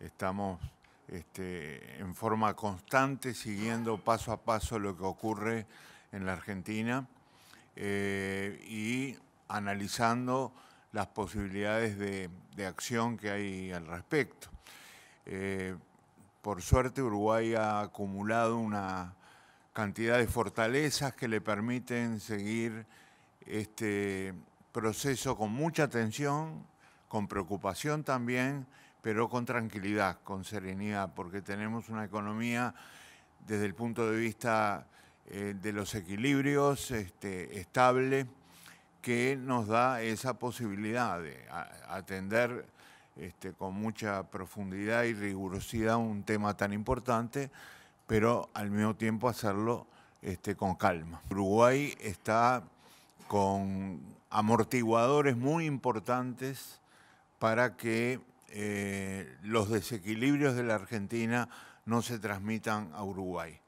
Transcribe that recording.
estamos este, en forma constante siguiendo paso a paso lo que ocurre en la Argentina eh, y analizando las posibilidades de, acción que hay al respecto. Eh, por suerte Uruguay ha acumulado una cantidad de fortalezas que le permiten seguir este proceso con mucha atención, con preocupación también, pero con tranquilidad, con serenidad, porque tenemos una economía desde el punto de vista eh, de los equilibrios este, estable que nos da esa posibilidad de atender este, con mucha profundidad y rigurosidad un tema tan importante, pero al mismo tiempo hacerlo este, con calma. Uruguay está con amortiguadores muy importantes para que eh, los desequilibrios de la Argentina no se transmitan a Uruguay.